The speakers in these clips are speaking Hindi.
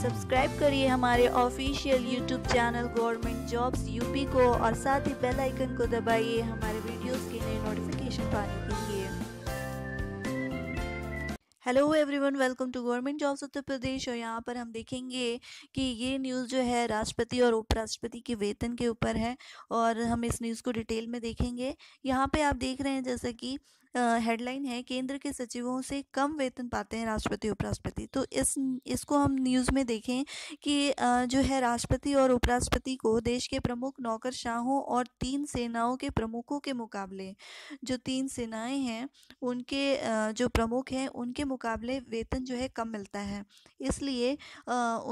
सब्सक्राइब करिए हमारे official YouTube channel government jobs UP को और साथ ही बेल आइकन को दबाइए हमारे वीडियोस के नए नोटिफिकेशन पाने के लिए hello everyone welcome to government jobs Uttar Pradesh और यहाँ पर हम देखेंगे कि ये न्यूज़ जो है राष्ट्रपति और उपराष्ट्रपति के वेतन के ऊपर है और हम इस न्यूज़ को डिटेल में देखेंगे यहाँ पे आप देख रहे हैं जैसे कि हेडलाइन है केंद्र के सचिवों से कम वेतन पाते हैं राष्ट्रपति उपराष्ट्रपति तो इस इसको हम न्यूज़ में देखें कि जो है राष्ट्रपति और उपराष्ट्रपति को देश के प्रमुख नौकरशाहों और तीन सेनाओं के प्रमुखों के मुकाबले जो तीन सेनाएं हैं उनके जो प्रमुख हैं उनके मुकाबले वेतन जो है कम मिलता है इसलिए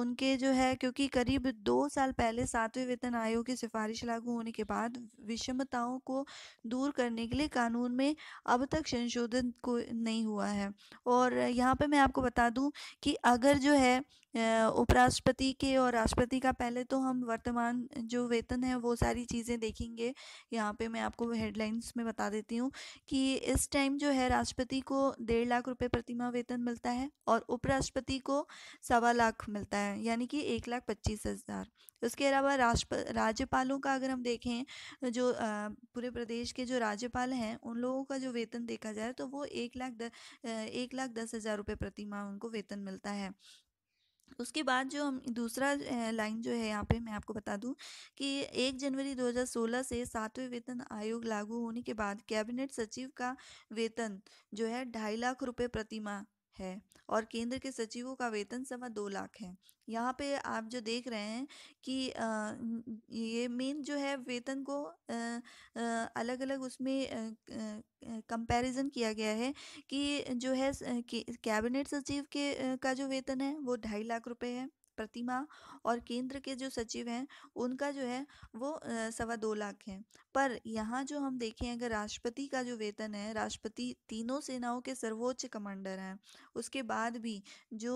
उनके जो है क्योंकि करीब दो साल पहले सातवें वेतन आयोग की सिफारिश लागू होने के बाद विषमताओं को दूर करने के लिए कानून में अब तक संशोधन को नहीं हुआ है और यहाँ पे मैं आपको बता दूँ कि अगर जो है उपराष्ट्रपति के और राष्ट्रपति का पहले तो हम वर्तमान जो वेतन है वो सारी चीज़ें देखेंगे यहाँ पे मैं आपको हेडलाइंस में बता देती हूँ कि इस टाइम जो है राष्ट्रपति को डेढ़ लाख रुपए प्रतिमा वेतन मिलता है और उपराष्ट्रपति को सवा लाख मिलता है यानी कि एक लाख पच्चीस हज़ार उसके अलावा राष्ट्र राज्यपालों का अगर हम देखें जो पूरे प्रदेश के जो राज्यपाल हैं उन लोगों का जो वेतन देखा जाए तो वो एक लाख द, एक लाख दस हज़ार रुपये प्रति माह उनको वेतन मिलता है उसके बाद जो हम दूसरा लाइन जो है यहाँ पे मैं आपको बता दूं कि एक जनवरी 2016 से सातवें वेतन आयोग लागू होने के बाद कैबिनेट सचिव का वेतन जो है ढाई लाख रुपए प्रति माह है और केंद्र के सचिवों का वेतन सवा दो लाख है यहाँ पे आप जो देख रहे हैं कि ये मेन जो है वेतन को अलग अलग उसमें कंपैरिजन किया गया है कि जो है कैबिनेट सचिव के का जो वेतन है वो ढाई लाख रुपए है प्रतिमा और केंद्र के जो सचिव हैं उनका जो है वो सवा दो लाख है पर यहाँ जो हम देखें अगर राष्ट्रपति का जो वेतन है राष्ट्रपति तीनों सेनाओं के सर्वोच्च कमांडर हैं उसके बाद भी जो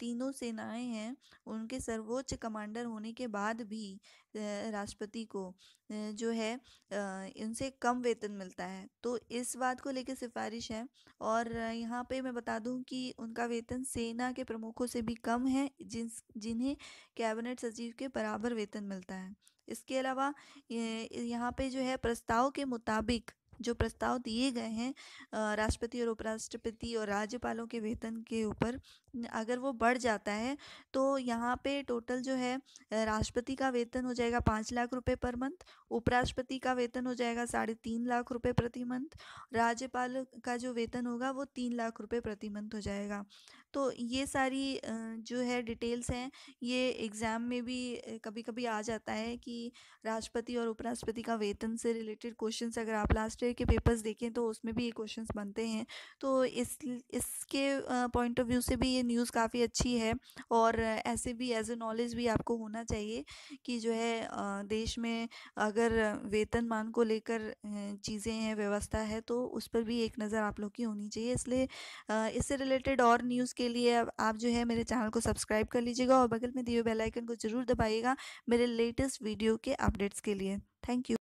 तीनों सेनाएं हैं उनके सर्वोच्च कमांडर होने के बाद भी राष्ट्रपति को जो है इनसे कम वेतन मिलता है तो इस बात को लेकर सिफारिश है और यहाँ पे मैं बता दूँ कि उनका वेतन सेना के प्रमुखों से भी कम है जिन जिन्हें कैबिनेट सचिव के बराबर वेतन मिलता है इसके अलावा यहाँ पे जो है प्रस्ताव के मुताबिक जो प्रस्ताव दिए गए हैं राष्ट्रपति और उपराष्ट्रपति और राज्यपालों के वेतन के ऊपर अगर वो बढ़ जाता है तो यहाँ पे टोटल जो है राष्ट्रपति का वेतन हो जाएगा पाँच लाख रुपए पर मंथ उपराष्ट्रपति का वेतन हो जाएगा साढ़े तीन लाख रुपए प्रति मंथ राज्यपाल का जो वेतन होगा वो तीन लाख रुपए प्रति मंथ हो जाएगा तो ये सारी जो है डिटेल्स हैं ये एग्ज़ाम में भी कभी कभी आ जाता है कि राष्ट्रपति और उपराष्ट्रपति का वेतन से रिलेटेड क्वेश्चंस अगर आप लास्ट ईयर के पेपर्स देखें तो उसमें भी ये क्वेश्चंस बनते हैं तो इस इसके पॉइंट ऑफ व्यू से भी ये न्यूज़ काफ़ी अच्छी है और ऐसे भी एज ए नॉलेज भी आपको होना चाहिए कि जो है देश में अगर वेतन मान को लेकर चीज़ें हैं व्यवस्था है तो उस पर भी एक नज़र आप लोग की होनी चाहिए इसलिए इससे रिलेटेड और न्यूज़ के के लिए आप जो है मेरे चैनल को सब्सक्राइब कर लीजिएगा और बगल में दिए बेल आइकन को जरूर दबाइएगा मेरे लेटेस्ट वीडियो के अपडेट्स के लिए थैंक यू